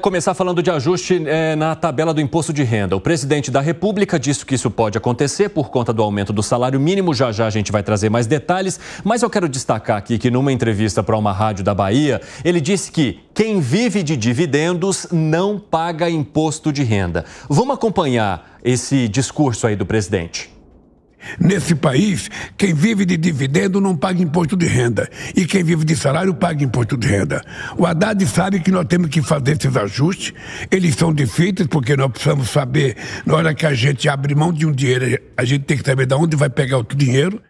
Começar falando de ajuste é, na tabela do imposto de renda. O presidente da República disse que isso pode acontecer por conta do aumento do salário mínimo. Já já a gente vai trazer mais detalhes, mas eu quero destacar aqui que numa entrevista para uma rádio da Bahia, ele disse que quem vive de dividendos não paga imposto de renda. Vamos acompanhar esse discurso aí do presidente. Nesse país, quem vive de dividendo não paga imposto de renda e quem vive de salário paga imposto de renda. O Haddad sabe que nós temos que fazer esses ajustes, eles são difíceis porque nós precisamos saber, na hora que a gente abre mão de um dinheiro, a gente tem que saber de onde vai pegar outro dinheiro.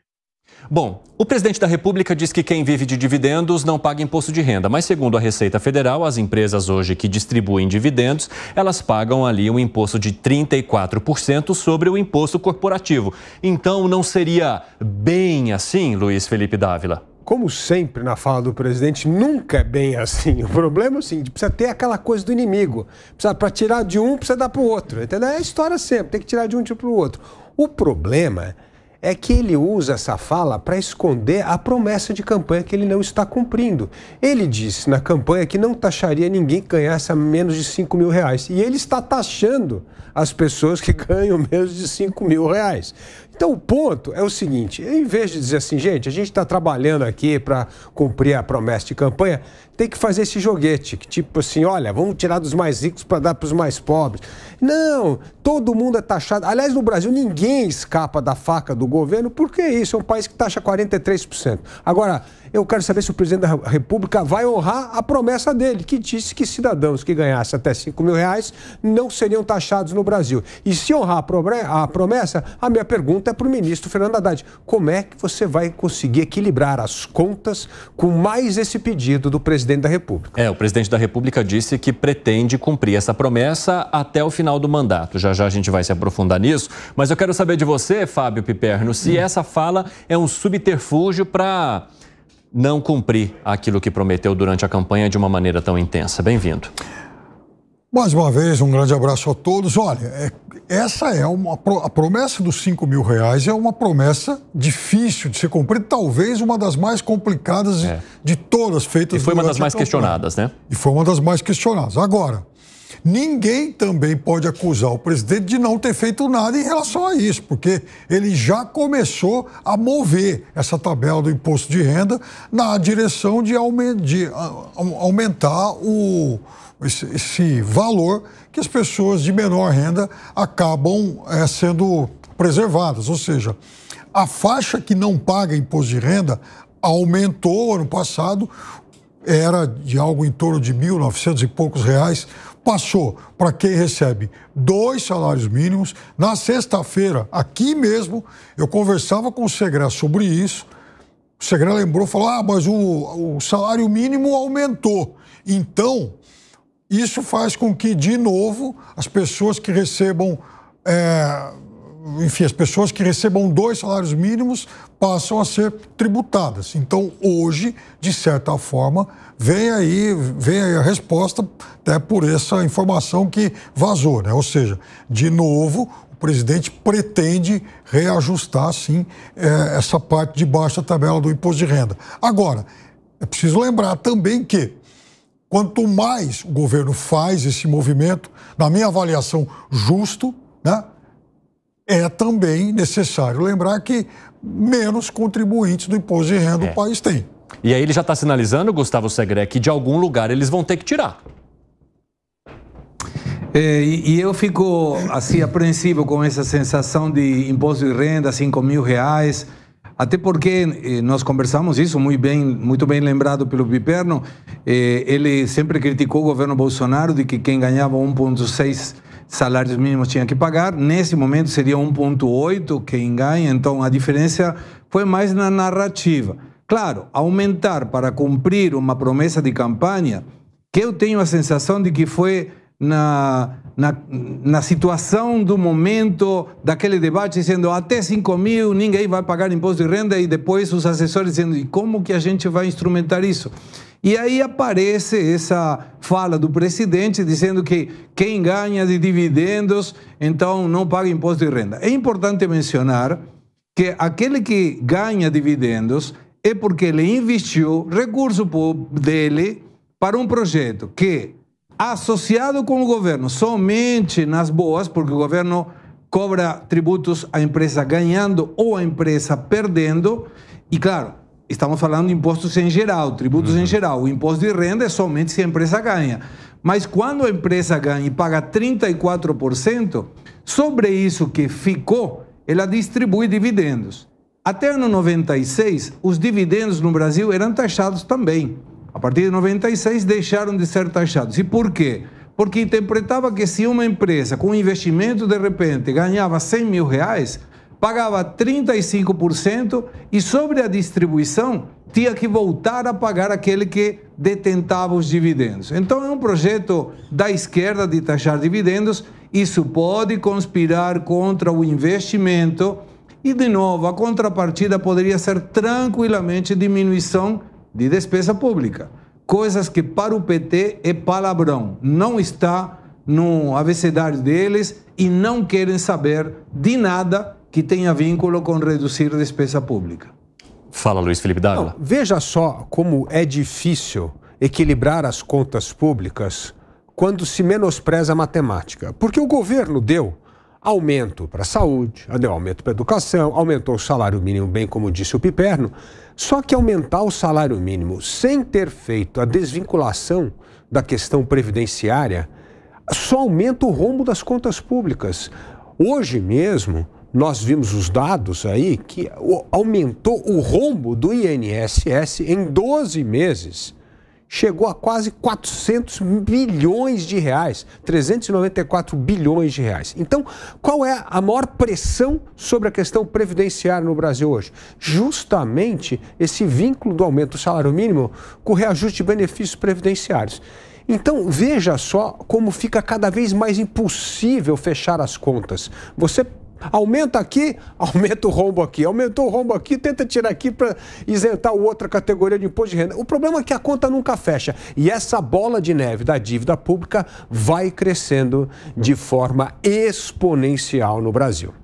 Bom, o presidente da República diz que quem vive de dividendos não paga imposto de renda, mas segundo a Receita Federal, as empresas hoje que distribuem dividendos, elas pagam ali um imposto de 34% sobre o imposto corporativo. Então não seria bem assim, Luiz Felipe Dávila? como sempre na fala do presidente, nunca é bem assim. O problema é o seguinte: precisa ter aquela coisa do inimigo. Precisa para tirar de um, precisa dar para o outro. Entendeu? É a história sempre, tem que tirar de um tipo para o outro. O problema é que ele usa essa fala para esconder a promessa de campanha que ele não está cumprindo. Ele disse na campanha que não taxaria ninguém que ganhasse menos de 5 mil reais. E ele está taxando as pessoas que ganham menos de 5 mil reais. Então, o ponto é o seguinte: em vez de dizer assim, gente, a gente está trabalhando aqui para cumprir a promessa de campanha, tem que fazer esse joguete, que tipo assim, olha, vamos tirar dos mais ricos para dar para os mais pobres. Não, todo mundo é taxado. Aliás, no Brasil, ninguém escapa da faca do governo, porque isso, é um país que taxa 43%. Agora, eu quero saber se o presidente da República vai honrar a promessa dele, que disse que cidadãos que ganhassem até 5 mil reais não seriam taxados no Brasil. E se honrar a promessa, a minha pergunta pergunta é para o ministro Fernando Haddad: como é que você vai conseguir equilibrar as contas com mais esse pedido do presidente da República? É, o presidente da República disse que pretende cumprir essa promessa até o final do mandato. Já já a gente vai se aprofundar nisso, mas eu quero saber de você, Fábio Piperno, se hum. essa fala é um subterfúgio para não cumprir aquilo que prometeu durante a campanha de uma maneira tão intensa. Bem-vindo. Mais uma vez, um grande abraço a todos. Olha, é essa é uma a promessa dos 5 mil reais é uma promessa difícil de ser cumprida, talvez uma das mais complicadas é. de todas feitas. E foi uma das mais campanha. questionadas, né? E foi uma das mais questionadas. Agora, Ninguém também pode acusar o presidente de não ter feito nada em relação a isso, porque ele já começou a mover essa tabela do imposto de renda na direção de, aumentar o, esse, valor que as pessoas de menor renda acabam eh, sendo preservadas. Ou seja, a faixa que não paga imposto de renda aumentou ano passado era de algo em torno de 1.900 e poucos reais, passou para quem recebe dois salários mínimos. Na sexta-feira, aqui mesmo, eu conversava com o Segré sobre isso. O Segré lembrou, falou: ah, mas o, o salário mínimo aumentou. Então, isso faz com que, de novo, as pessoas que recebam. É, enfim, as pessoas que recebam dois salários mínimos passam a ser tributadas. Então, hoje, de certa forma, vem aí, vem aí a resposta até né, por essa informação que vazou, né? Ou seja, de novo, o presidente pretende reajustar, sim, é, essa parte de baixo da tabela do imposto de renda. Agora, é preciso lembrar também que, quanto mais o governo faz esse movimento, na minha avaliação, justo, né? é também necessário lembrar que menos contribuintes do imposto de renda é. o país tem. E aí ele já está sinalizando, Gustavo Segre, que de algum lugar eles vão ter que tirar. É, e eu fico assim apreensivo com essa sensação de imposto de renda, 5 mil reais. Até porque eh, nós conversamos isso muito bem, muito bem lembrado pelo Piperno. Eh, ele sempre criticou o governo Bolsonaro de que quem ganhava 1,6 salários mínimos tinha que pagar. Nesse momento seria 1,8 quem ganha, então a diferença foi mais na narrativa. Claro, aumentar para cumprir uma promessa de campanha, que eu tenho a sensação de que foi na, na, na, situação do momento daquele debate, dizendo até 5 mil ninguém vai pagar imposto de renda, e depois os assessores dizendo e como que a gente vai instrumentar isso? E aí aparece essa fala do presidente dizendo que quem ganha de dividendos, então não paga imposto de renda. É importante mencionar que aquele que ganha dividendos é porque ele investiu recurso dele para um projeto que associado com o governo, somente nas boas, porque o governo cobra tributos à empresa ganhando ou à empresa perdendo. E claro, estamos falando de impostos em geral, tributos uhum. em geral. O imposto de renda é somente se a empresa ganha. Mas quando a empresa ganha e paga 34%, sobre isso que ficou, ela distribui dividendos. Até ano 96, os dividendos no Brasil eram taxados também. A partir de 96 deixaram de ser taxados. E por quê? Porque interpretava que se uma empresa com investimento de repente ganhava 100 mil reais, pagava 35% e sobre a distribuição tinha que voltar a pagar aquele que detentava os dividendos. Então é um projeto da esquerda de taxar dividendos, isso pode conspirar contra o investimento e de novo a contrapartida poderia ser tranquilamente diminuição de despesa pública. Coisas que para o PT é palavrão, não está no abecedário deles e não querem saber de nada que tenha vínculo com reduzir a despesa pública. Fala, Luiz Felipe Dávila. veja só como é difícil equilibrar as contas públicas quando se menospreza a matemática. Porque o governo deu aumento para a saúde, deu aumento para a educação, aumentou o salário mínimo, bem como disse o Piperno, só que aumentar o salário mínimo sem ter feito a desvinculação da questão previdenciária só aumenta o rombo das contas públicas. Hoje mesmo, nós vimos os dados aí que aumentou o rombo do INSS em 12 meses chegou a quase 400 bilhões de reais, 394 bilhões de reais. Então, qual é a maior pressão sobre a questão previdenciária no Brasil hoje? Justamente esse vínculo do aumento do salário mínimo com o reajuste de benefícios previdenciários. Então, veja só como fica cada vez mais impossível fechar as contas. Você Aumenta aqui, aumenta o rombo aqui. Aumentou o rombo aqui, tenta tirar aqui para isentar outra categoria de imposto de renda. O problema é que a conta nunca fecha. E essa bola de neve da dívida pública vai crescendo de forma exponencial no Brasil.